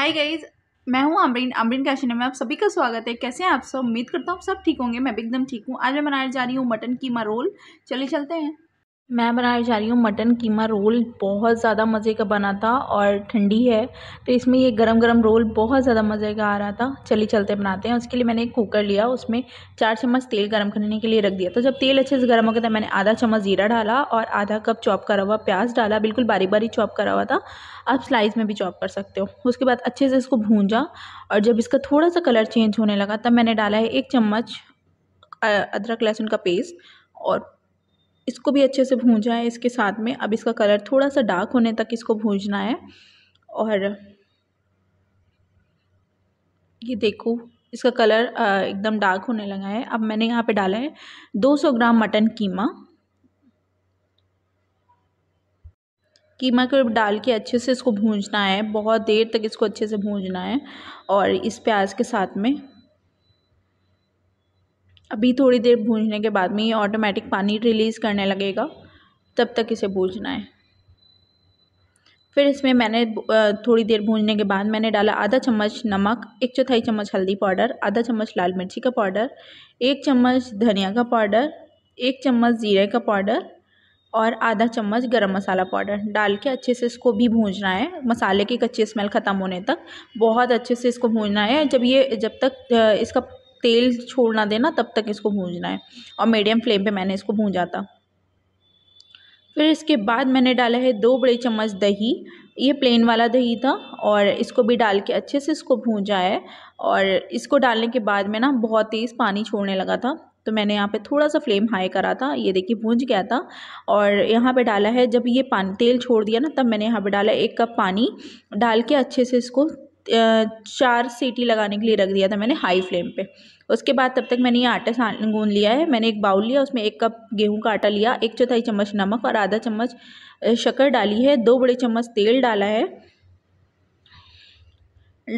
hi guys मैं हूं अमरीन अमरीन कैशन में आप सभी का स्वागत है कैसे हैं आप सब उम्मीद करता हूँ सब ठीक होंगे मैं भी एकदम ठीक हूँ आज मैं बनाने जा रही हूँ मटन कीमा रोल चलिए चलते हैं मैं बनाने जा रही हूँ मटन कीमा रोल बहुत ज़्यादा मज़े का बना था और ठंडी है तो इसमें ये गरम गरम रोल बहुत ज़्यादा मज़े का आ रहा था चलिए चलते बनाते हैं उसके लिए मैंने एक कुकर लिया उसमें चार चम्मच तेल गरम करने के लिए रख दिया तो जब तेल अच्छे से गर्म हो गया था मैंने आधा चम्मच जीरा डाला और आधा कप चॉप करा हुआ प्याज डाला बिल्कुल बारी बारी चॉप करा हुआ था आप स्लाइस में भी चॉप कर सकते हो उसके बाद अच्छे से इसको भूंजा और जब इसका थोड़ा सा कलर चेंज होने लगा तब मैंने डाला है एक चम्मच अदरक लहसुन का पेस्ट और इसको भी अच्छे से भूंजा है इसके साथ में अब इसका कलर थोड़ा सा डार्क होने तक इसको भूंजना है और ये देखो इसका कलर एकदम डार्क होने लगा है अब मैंने यहाँ पे डाला है 200 ग्राम मटन कीमा कीमा को डाल के अच्छे से इसको भूंजना है बहुत देर तक इसको अच्छे से भूंजना है और इस प्याज के साथ में अभी थोड़ी देर भूनने के बाद में ये ऑटोमेटिक पानी रिलीज़ करने लगेगा तब तक इसे भूजना है फिर इसमें मैंने थोड़ी देर भूनने के बाद मैंने डाला आधा चम्मच नमक एक चौथाई चम्मच हल्दी पाउडर आधा चम्मच लाल मिर्ची का पाउडर एक चम्मच धनिया का पाउडर एक चम्मच जीरे का पाउडर और आधा चम्मच गरम मसाला पाउडर डाल के अच्छे से इसको भी भूनना है मसाले की कच्ची स्मेल ख़त्म होने तक बहुत अच्छे से इसको भूनना है जब ये जब तक इसका तेल छोड़ना देना तब तक इसको भूंजना है और मीडियम फ्लेम पे मैंने इसको भूंजा था फिर इसके बाद मैंने डाला है दो बड़े चम्मच दही ये प्लेन वाला दही था और इसको भी डाल के अच्छे से इसको भूंजा है और इसको डालने के बाद में ना बहुत तेज़ पानी छोड़ने लगा था तो मैंने यहाँ पे थोड़ा सा फ्लेम हाई करा था ये देखिए भूंज गया था और यहाँ पे डाला है जब ये पानी तेल छोड़ दिया ना तब मैंने यहाँ पे डाला एक कप पानी डाल के अच्छे से इसको चार सीटी लगाने के लिए रख दिया था मैंने हाई फ्लेम पे उसके बाद तब तक मैंने ये आटा सान गूंद लिया है मैंने एक बाउल लिया उसमें एक कप गेहूं का आटा लिया एक चौथाई चम्मच नमक और आधा चम्मच शक्कर डाली है दो बड़े चम्मच तेल डाला है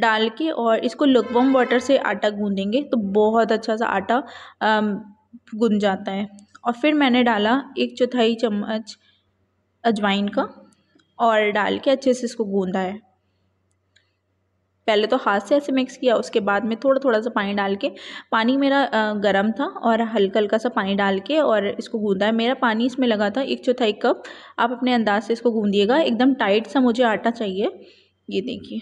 डाल के और इसको लुकवम वाटर से आटा गूंदेंगे तो बहुत अच्छा सा आटा गूंद जाता है और फिर मैंने डाला एक चौथाई चम्मच अजवाइन का और डाल के अच्छे से इसको गूंदा है पहले तो हाथ से ऐसे मिक्स किया उसके बाद में थोड़ा थोड़ा सा पानी डाल के पानी मेरा गर्म था और हल्का हल्का सा पानी डाल के और इसको गूंदा है मेरा पानी इसमें लगा था एक चौथाई कप आप अपने अंदाज से इसको गूंदिएगा एकदम टाइट सा मुझे आटा चाहिए ये देखिए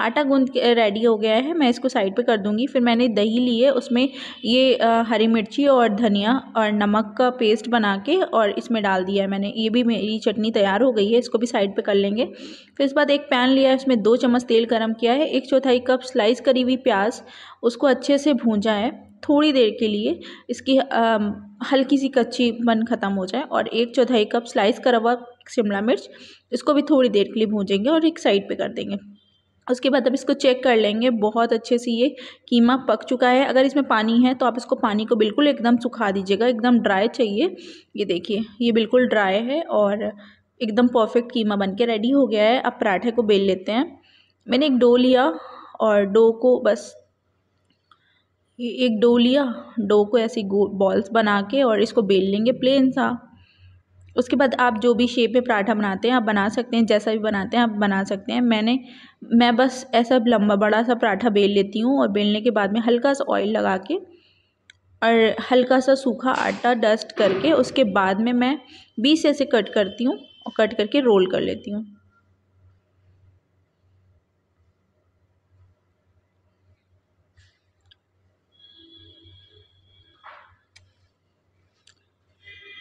आटा गूंद के रेडी हो गया है मैं इसको साइड पे कर दूंगी फिर मैंने दही ली है उसमें ये आ, हरी मिर्ची और धनिया और नमक का पेस्ट बना के और इसमें डाल दिया है मैंने ये भी मेरी चटनी तैयार हो गई है इसको भी साइड पर कर लेंगे फिर इस बाद एक पैन लिया है उसमें दो चम्मच तेल गर्म किया है एक चौथाई कप स्लाइस करी हुई प्याज उसको अच्छे से भूंजा है थोड़ी देर के लिए इसकी आ, हल्की सी कच्ची बन ख़त्म हो जाए और एक चौथाई कप स्लाइस करा हुआ शिमला मिर्च इसको भी थोड़ी देर के लिए भूंजेंगे और एक साइड पे कर देंगे उसके बाद अब इसको चेक कर लेंगे बहुत अच्छे से ये कीमा पक चुका है अगर इसमें पानी है तो आप इसको पानी को बिल्कुल एकदम सुखा दीजिएगा एकदम ड्राई चाहिए ये देखिए ये बिल्कुल ड्राई है और एकदम परफेक्ट कीमा बन के रेडी हो गया है अब पराठे को बेल लेते हैं मैंने एक डो लिया और डो को बस एक डो लिया डो को ऐसी बॉल्स बना के और इसको बेल लेंगे प्लेन सा उसके बाद आप जो भी शेप में पराठा बनाते हैं आप बना सकते हैं जैसा भी बनाते हैं आप बना सकते हैं मैंने मैं बस ऐसा लंबा बड़ा सा पराठा बेल लेती हूँ और बेलने के बाद में हल्का सा ऑयल लगा के और हल्का सा सूखा आटा डस्ट करके उसके बाद में मैं बीस ऐसे कट करती हूँ और कट करके रोल कर लेती हूँ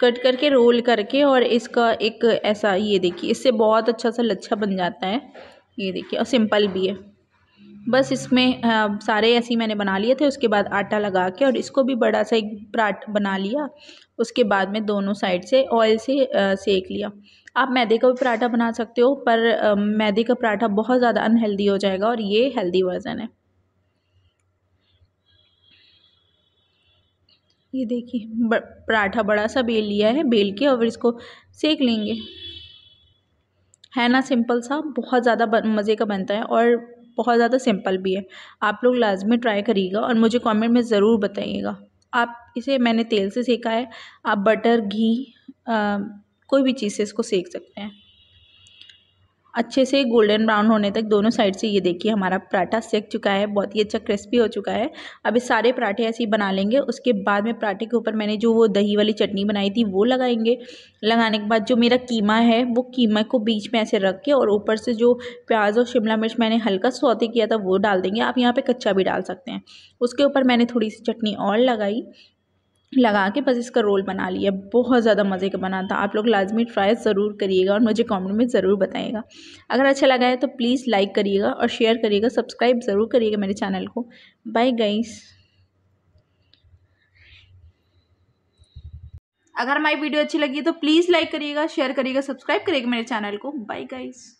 कट करके रोल करके और इसका एक ऐसा ये देखिए इससे बहुत अच्छा सा लच्छा बन जाता है ये देखिए और सिंपल भी है बस इसमें आ, सारे ऐसे मैंने बना लिए थे उसके बाद आटा लगा के और इसको भी बड़ा सा एक पराठ बना लिया उसके बाद में दोनों साइड से ऑयल से सेक लिया आप मैदे का भी पराठा बना सकते हो पर आ, मैदे का पराठा बहुत ज़्यादा अनहेल्दी हो जाएगा और ये हेल्दी वर्जन है ये देखिए पराठा बड़ा सा बेल लिया है बेल के और इसको सेक लेंगे है ना सिंपल सा बहुत ज़्यादा मज़े का बनता है और बहुत ज़्यादा सिंपल भी है आप लोग लाजमी ट्राई करिएगा और मुझे कमेंट में ज़रूर बताइएगा आप इसे मैंने तेल से सेका है आप बटर घी कोई भी चीज़ से इसको सेक सकते हैं अच्छे से गोल्डन ब्राउन होने तक दोनों साइड से ये देखिए हमारा पराठा सेक चुका है बहुत ही अच्छा क्रिस्पी हो चुका है अब ये सारे पराठे ऐसे ही बना लेंगे उसके बाद में पराठे के ऊपर मैंने जो वो दही वाली चटनी बनाई थी वो लगाएंगे लगाने के बाद जो मेरा कीमा है वो कीमा को बीच में ऐसे रख के और ऊपर से जो प्याज और शिमला मिर्च मैंने हल्का सौते किया था वो डाल देंगे आप यहाँ पर कच्चा भी डाल सकते हैं उसके ऊपर मैंने थोड़ी सी चटनी और लगाई लगा के बस इसका रोल बना लिया बहुत ज़्यादा मज़े का बना था आप लोग लाजमी ट्राई ज़रूर करिएगा और मुझे कमेंट में ज़रूर बताइएगा अगर अच्छा लगा है तो प्लीज़ लाइक करिएगा और शेयर करिएगा सब्सक्राइब ज़रूर करिएगा मेरे चैनल को बाय गाइस अगर हमारी वीडियो अच्छी लगी तो प्लीज़ लाइक करिएगा शेयर करिएगा सब्सक्राइब करिएगा मेरे चैनल को बाय गाइस